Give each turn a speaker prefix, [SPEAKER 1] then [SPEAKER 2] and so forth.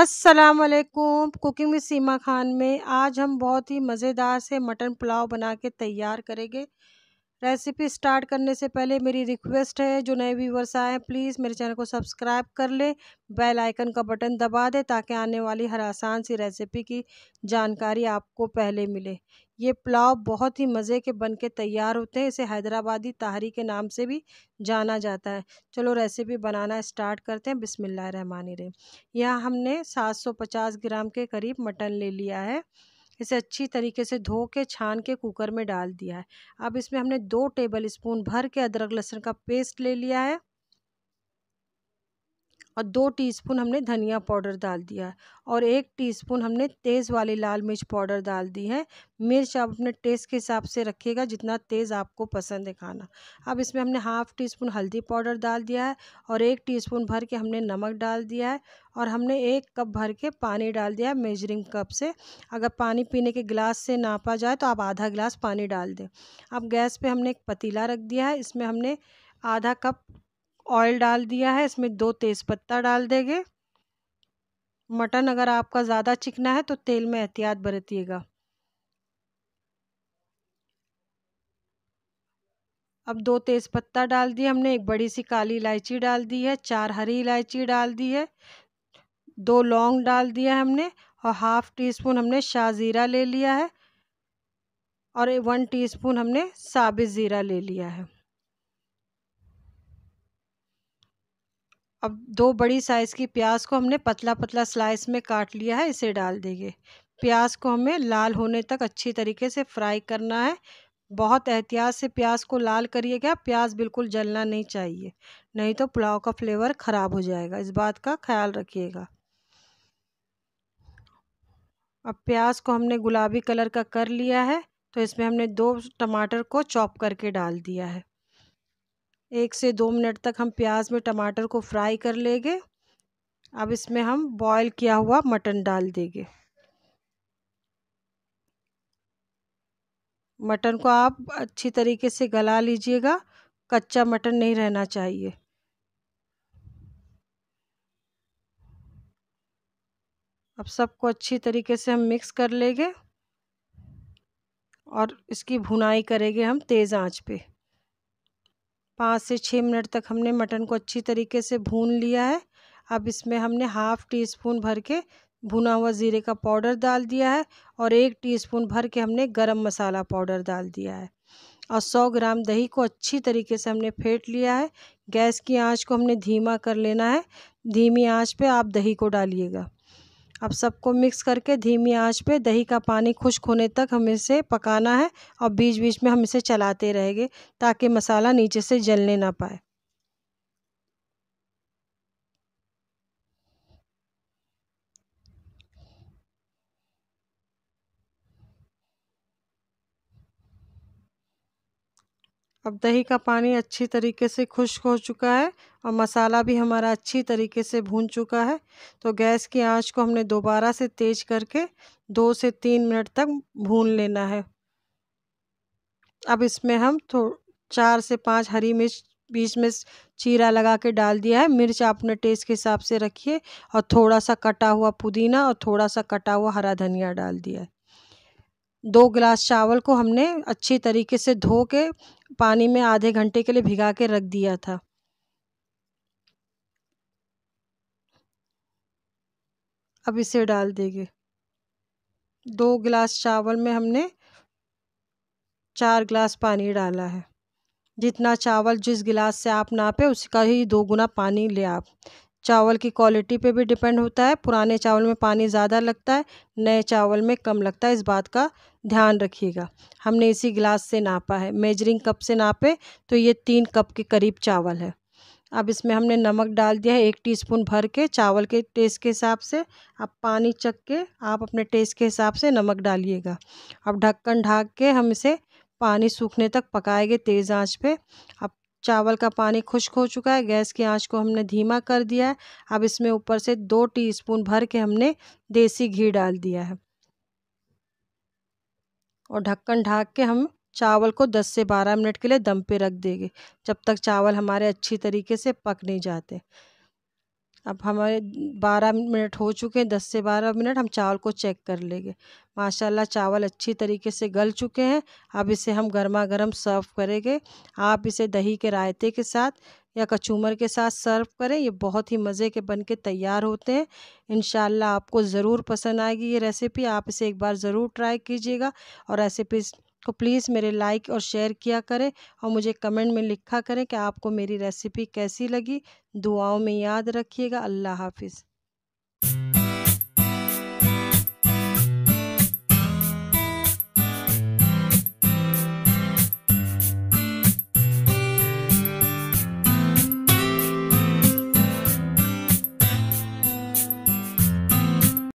[SPEAKER 1] वालेकुम कुकिंग में सीमा खान में आज हम बहुत ही मज़ेदार से मटन पुलाव बना के तैयार करेंगे रेसिपी स्टार्ट करने से पहले मेरी रिक्वेस्ट है जो नए व्यूवर्स आए हैं प्लीज़ मेरे चैनल को सब्सक्राइब कर लें बेल आइकन का बटन दबा दें ताकि आने वाली हर आसान सी रेसिपी की जानकारी आपको पहले मिले ये पुलाव बहुत ही मज़े के बन के तैयार होते हैं इसे हैदराबादी तहरी के नाम से भी जाना जाता है चलो रेसिपी बनाना स्टार्ट करते हैं बिसमिल्ल रन रहीम यहाँ हमने सात ग्राम के करीब मटन ले लिया है इसे अच्छी तरीके से धो के छान के कुकर में डाल दिया है अब इसमें हमने दो टेबल स्पून भर के अदरक लहसुन का पेस्ट ले लिया है और दो टीस्पून हमने धनिया पाउडर डाल दिया है और एक टीस्पून हमने तेज़ वाली लाल मिर्च पाउडर डाल दी है मिर्च आप अपने टेस्ट के हिसाब से रखिएगा जितना तेज़ आपको पसंद है खाना अब इसमें हमने हाफ़ टी स्पून हल्दी पाउडर डाल दिया है और एक टी स्पून भर के हमने नमक डाल दिया है और हमने एक कप भर के पानी डाल दिया है मेजरिंग कप से अगर पानी पीने के गिलास से नापा जाए तो आप आधा गिलास पानी डाल दें अब गैस पे हमने एक पतीला रख दिया है इसमें हमने आधा कप ऑयल डाल दिया है इसमें दो तेज़पत्ता डाल देंगे मटन अगर आपका ज़्यादा चिकना है तो तेल में एहतियात बरतिएगा अब दो तेज़पत्ता डाल दिए हमने एक बड़ी सी काली इलायची डाल दी है चार हरी इलायची डाल दी है दो लौंग डाल दिया है हमने और हाफ़ टी स्पून हमने शाह ज़ीरा ले लिया है और वन टीस्पून हमने साबित ज़ीरा ले लिया है अब दो बड़ी साइज़ की प्याज को हमने पतला पतला स्लाइस में काट लिया है इसे डाल देंगे प्याज को हमें लाल होने तक अच्छी तरीके से फ्राई करना है बहुत एहतियात से प्याज को लाल करिएगा प्याज बिल्कुल जलना नहीं चाहिए नहीं तो पुलाव का फ्लेवर ख़राब हो जाएगा इस बात का ख्याल रखिएगा अब प्याज को हमने गुलाबी कलर का कर लिया है तो इसमें हमने दो टमाटर को चॉप करके डाल दिया है एक से दो मिनट तक हम प्याज में टमाटर को फ्राई कर लेंगे अब इसमें हम बॉईल किया हुआ मटन डाल देंगे मटन को आप अच्छी तरीके से गला लीजिएगा कच्चा मटन नहीं रहना चाहिए अब सबको अच्छी तरीके से हम मिक्स कर लेंगे और इसकी भुनाई करेंगे हम तेज़ आंच पे पाँच से छः मिनट तक हमने मटन को अच्छी तरीके से भून लिया है अब इसमें हमने हाफ़ टी स्पून भर के भुना हुआ ज़ीरे का पाउडर डाल दिया है और एक टीस्पून भर के हमने गरम मसाला पाउडर डाल दिया है और 100 ग्राम दही को अच्छी तरीके से हमने फेंट लिया है गैस की आंच को हमने धीमा कर लेना है धीमी आंच पे आप दही को डालिएगा अब सबको मिक्स करके धीमी आंच पे दही का पानी खुश्क होने तक हमें इसे पकाना है और बीच बीच में हम इसे चलाते रहेंगे ताकि मसाला नीचे से जलने ना पाए अब दही का पानी अच्छी तरीके से खुश्क हो चुका है और मसाला भी हमारा अच्छी तरीके से भून चुका है तो गैस की आंच को हमने दोबारा से तेज़ करके दो से तीन मिनट तक भून लेना है अब इसमें हम थो चार से पाँच हरी मिर्च बीच में चीरा लगा के डाल दिया है मिर्च आप अपने टेस्ट के हिसाब से रखिए और थोड़ा सा कटा हुआ पुदीना और थोड़ा सा कटा हुआ हरा धनिया डाल दिया है दो गिलास चावल को हमने अच्छी तरीके से धो के पानी में आधे घंटे के लिए भिगा के रख दिया था अब इसे डाल देंगे दो गिलास चावल में हमने चार गिलास पानी डाला है जितना चावल जिस गिलास से आप नापे उसका ही दो गुना पानी ले आप चावल की क्वालिटी पे भी डिपेंड होता है पुराने चावल में पानी ज़्यादा लगता है नए चावल में कम लगता है इस बात का ध्यान रखिएगा हमने इसी गिलास से नापा है मेजरिंग कप से नापे तो ये तीन कप के करीब चावल है अब इसमें हमने नमक डाल दिया है एक टीस्पून भर के चावल के टेस्ट के हिसाब से अब पानी चख के आप अपने टेस्ट के हिसाब से नमक डालिएगा अब ढक्कन ढाक के हम इसे पानी सूखने तक पकाएंगे तेज़ आंच पे अब चावल का पानी खुश्क हो चुका है गैस की आंच को हमने धीमा कर दिया है अब इसमें ऊपर से दो टीस्पून भर के हमने देसी घी डाल दिया है और ढक्कन ढाक के हम चावल को 10 से 12 मिनट के लिए दम पे रख देंगे जब तक चावल हमारे अच्छी तरीके से पक नहीं जाते अब हमारे बारह मिनट हो चुके हैं दस से बारह मिनट हम चावल को चेक कर लेंगे माशाल्लाह चावल अच्छी तरीके से गल चुके हैं अब इसे हम गर्मा गर्म सर्व करेंगे आप इसे दही के रायते के साथ या कचूमर के साथ सर्व करें ये बहुत ही मज़े के बन के तैयार होते हैं इन आपको ज़रूर पसंद आएगी ये रेसिपी आप इसे एक बार ज़रूर ट्राई कीजिएगा और रेसिपी तो प्लीज़ मेरे लाइक और शेयर किया करें और मुझे कमेंट में लिखा करें कि आपको मेरी रेसिपी कैसी लगी दुआओं में याद रखिएगा अल्लाह हाफिज़